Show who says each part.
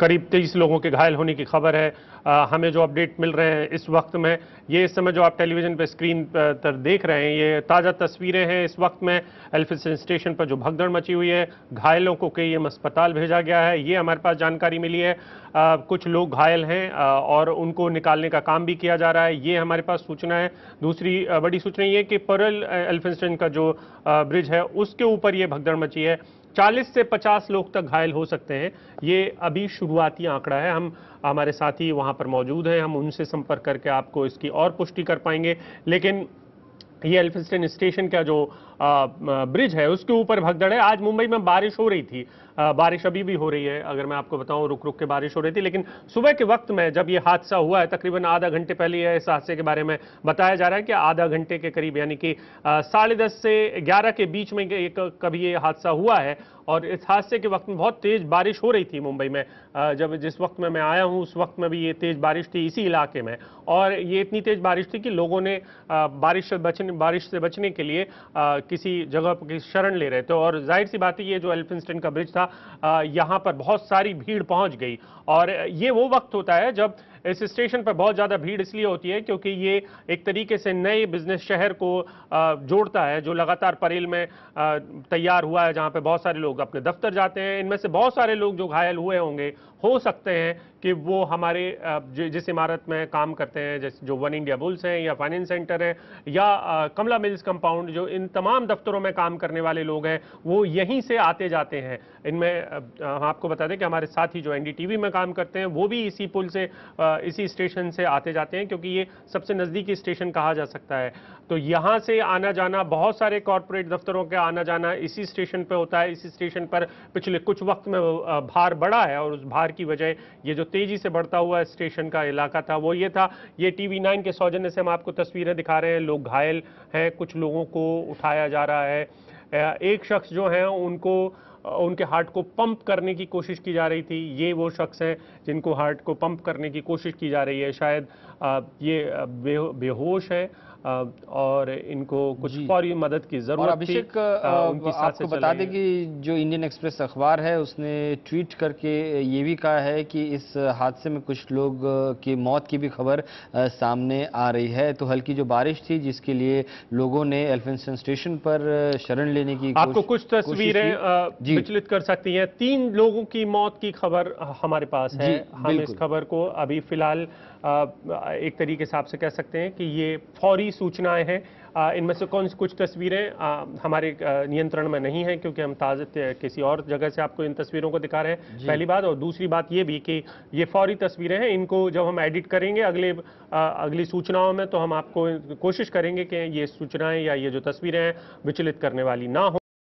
Speaker 1: करीब तेईस लोगों के घायल होने की खबर है आ, हमें जो अपडेट मिल रहे हैं इस वक्त में ये इस समय जो आप टेलीविज़न पर स्क्रीन पर देख रहे हैं ये ताज़ा तस्वीरें हैं इस वक्त में एल्फिसन स्टेशन पर जो भगदड़ मची हुई है घायलों को कई एम अस्पताल भेजा गया है ये हमारे पास जानकारी मिली है आ, कुछ लोग घायल हैं और उनको निकालने का काम भी किया जा रहा है ये हमारे पास सूचना है दूसरी बड़ी सूचना ये कि परल एल्फिनस्टन का जो ब्रिज है उसके ऊपर ये भगदड़ मची है 40 से 50 लोग तक घायल हो सकते हैं ये अभी शुरुआती आंकड़ा है हम हमारे साथी वहाँ पर मौजूद हैं हम उनसे संपर्क करके आपको इसकी और पुष्टि कर पाएंगे लेकिन ये एल्फिस्टन स्टेशन का जो ब्रिज है उसके ऊपर भगदड़ है आज मुंबई में बारिश हो रही थी बारिश अभी भी हो रही है अगर मैं आपको बताऊं रुक रुक के बारिश हो रही थी लेकिन सुबह के वक्त में जब ये हादसा हुआ है तकरीबन आधा घंटे पहले यह इस हादसे के बारे में बताया जा रहा है कि आधा घंटे के करीब यानी कि साढ़े दस से ग्यारह के बीच में एक कभी ये हादसा हुआ है और इस हादसे के वक्त में बहुत तेज़ बारिश हो रही थी मुंबई में जब जिस वक्त में मैं आया हूँ उस वक्त में भी ये तेज़ बारिश थी इसी इलाके में और ये इतनी तेज़ बारिश थी कि लोगों ने बारिश से बचने बारिश से बचने के लिए किसी जगह पर किसी शरण ले रहे थे और जाहिर सी बात है ये जो एल्फिंस्टन का ब्रिज था यहाँ पर बहुत सारी भीड़ पहुँच गई और ये वो वक्त होता है जब इस स्टेशन पर बहुत ज़्यादा भीड़ इसलिए होती है क्योंकि ये एक तरीके से नए बिजनेस शहर को जोड़ता है जो लगातार परेल में तैयार हुआ है जहाँ पर बहुत सारे लोग अपने दफ्तर जाते हैं इनमें से बहुत सारे लोग जो घायल हुए होंगे हो सकते हैं कि वो हमारे जिस इमारत में काम करते हैं जैसे जो वन इंडिया बुल्स हैं या फाइनेंस सेंटर हैं या कमला मिल्स कंपाउंड जो इन तमाम दफ्तरों में काम करने वाले लोग हैं वो यहीं से आते जाते हैं इनमें हम आपको बता दें कि हमारे साथ ही जो एनडीटीवी में काम करते हैं वो भी इसी पुल से आ, इसी स्टेशन से आते जाते हैं क्योंकि ये सबसे नज़दीकी स्टेशन कहा जा सकता है तो यहाँ से आना जाना बहुत सारे कॉरपोरेट दफ्तरों का आना जाना इसी स्टेशन पर होता है इसी स्टेशन पर पिछले कुछ वक्त में भार बढ़ा है और उस भार की वजह ये जो तेज़ी से बढ़ता हुआ स्टेशन का इलाका था वो ये था ये टी वी नाइन के सौजन्य से हम आपको तस्वीरें दिखा रहे हैं लोग घायल हैं कुछ लोगों को उठाया जा रहा है एक शख्स जो हैं उनको उनके हार्ट को पंप करने की कोशिश की जा रही थी ये वो शख्स हैं जिनको हार्ट को पंप करने की कोशिश की जा रही है शायद ये बेहोश है और इनको कुछ फौरी मदद की जरूरत अभिषेक आपको बता दें कि जो इंडियन एक्सप्रेस अखबार है उसने
Speaker 2: ट्वीट करके ये भी कहा है कि इस हादसे में कुछ लोग की मौत की भी खबर सामने आ रही है तो हल्की जो बारिश थी जिसके लिए लोगों ने एल्फेंसन स्टेशन पर शरण लेने की आपको कुछ तस्वीरें
Speaker 1: विचलित कर सकती हैं तीन लोगों की मौत की खबर हमारे पास है हम इस खबर को अभी फिलहाल एक तरीके से आपसे कह सकते हैं कि ये फौरी सूचनाएं हैं इनमें से कौन कुछ तस्वीरें हमारे नियंत्रण में नहीं है क्योंकि हम ताज़े किसी और जगह से आपको इन तस्वीरों को दिखा रहे हैं पहली बात और दूसरी बात ये भी कि ये फौरी तस्वीरें हैं इनको जब हम एडिट करेंगे अगले अगली सूचनाओं में तो हम आपको कोशिश करेंगे कि ये सूचनाएं या ये जो तस्वीरें हैं विचलित करने वाली ना हो